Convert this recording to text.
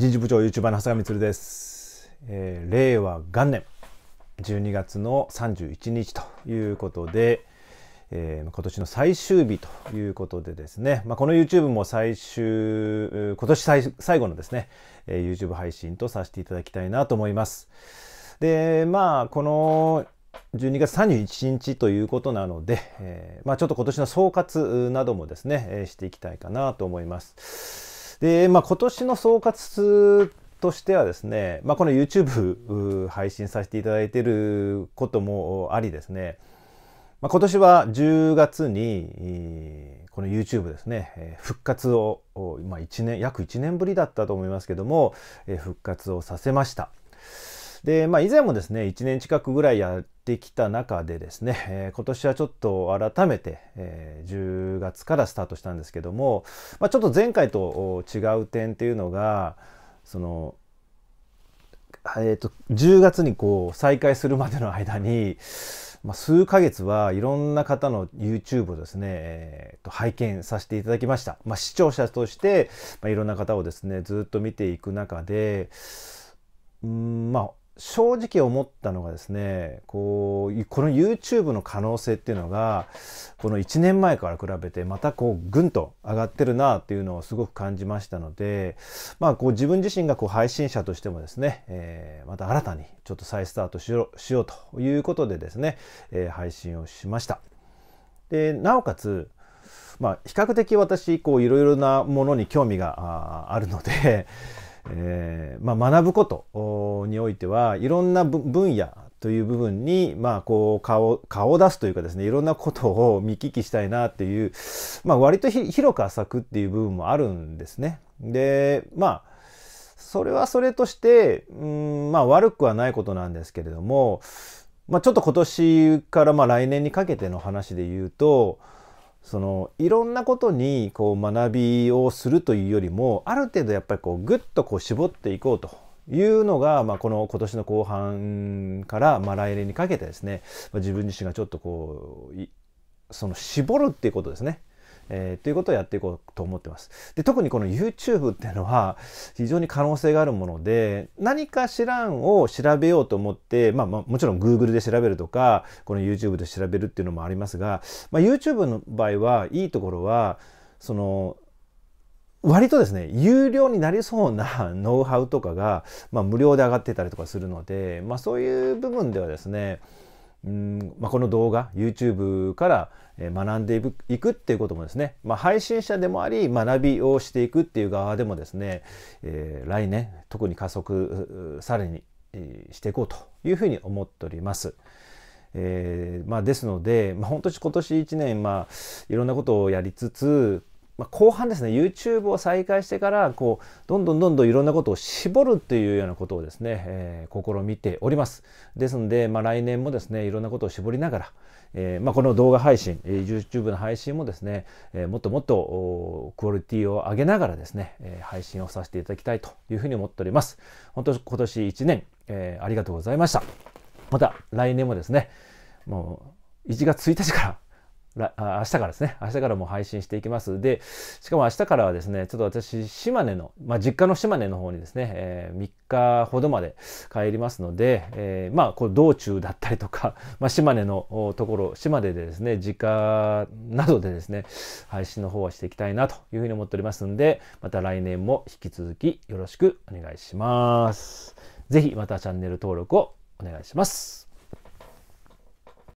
人事部長 YouTuber の長谷光です、えー、令和元年12月の31日ということで、えー、今年の最終日ということでですね、まあ、この YouTube も最終今年最後のですね、えー、YouTube 配信とさせていただきたいなと思いますでまあこの12月31日ということなので、えー、まあ、ちょっと今年の総括などもですね、えしていきたいかなと思います。で、まあ、今年の総括としてはですね、まあ、この YouTube 配信させていただいてることもありですね、まあ、今年は10月にこの YouTube ですね復活を、まあ、1年約1年ぶりだったと思いますけども復活をさせました。で、まあ、以前もですね1年近くぐらいやしてきた中でですね、えー、今年はちょっと改めて、えー、10月からスタートしたんですけども、まあ、ちょっと前回と違う点っていうのがその、えーと、と10月にこう再開するまでの間に、まあ、数ヶ月はいろんな方の YouTube をですね、えー、と拝見させていただきました、まあ、視聴者として、まあ、いろんな方をですねずっと見ていく中でうんまあ正直思ったのがですねこうこの YouTube の可能性っていうのがこの1年前から比べてまたこうぐんと上がってるなっていうのをすごく感じましたのでまあこう自分自身がこう配信者としてもですね、えー、また新たにちょっと再スタートしよしようということでですね、えー、配信をしました。でなおかつまあ比較的私こういろいろなものに興味があるのでえー、まあ、学ぶことにおいてはいろんな分野という部分に、まあ、こう顔顔を出すというかですねいろんなことを見聞きしたいなっていう、まあ、割と広く浅くっていう部分もあるんですね。でまあそれはそれとしてうんまあ悪くはないことなんですけれども、まあ、ちょっと今年からまあ来年にかけての話で言うとそのいろんなことにこう学びをするというよりもある程度やっぱりこうグッとこう絞っていこうというのが、まあ、この今年の後半から、まあ、来年にかけてですね、まあ、自分自身がちょっとこうその絞るっていうことですねえー、ということをやっていこうと思ってます。で特にこの YouTube っていうのは非常に可能性があるもので何か知らんを調べようと思って、まあ、まあ、もちろん Google で調べるとかこの YouTube で調べるっていうのもありますが、まあ、YouTube の場合はいいところはその割とですね、有料になりそうな ノウハウとかが、まあ、無料で上がってたりとかするので、まあ、そういう部分ではですね、うんまあ、この動画 YouTube から学んでいくっていうこともですね、まあ、配信者でもあり学びをしていくっていう側でもですね、えー、来年特に加速さらにしていこうというふうに思っております。えーまあ、ですので、まあ、本当に今年1年、まあ、いろんなことをやりつつまあ、後半ですね YouTube を再開してからこうどんどんどんどんいろんなことを絞るというようなことをですね、えー、試みておりますですので、まあ、来年もですねいろんなことを絞りながら、えーまあ、この動画配信 YouTube の配信もですね、えー、もっともっとクオリティを上げながらですね、えー、配信をさせていただきたいというふうに思っております本当今年1年、えー、ありがとうございましたまた来年もですねもう1月1日からあ明日からですね明日からも配信していきますでしかも明日からはですねちょっと私島根の、まあ、実家の島根の方にですね、えー、3日ほどまで帰りますので、えー、まあこう道中だったりとか、まあ、島根のところ島根でですね実家などでですね配信の方はしていきたいなというふうに思っておりますんでまた来年も引き続きよろしくお願いします。ぜひまたチャンネル登録をお願いします。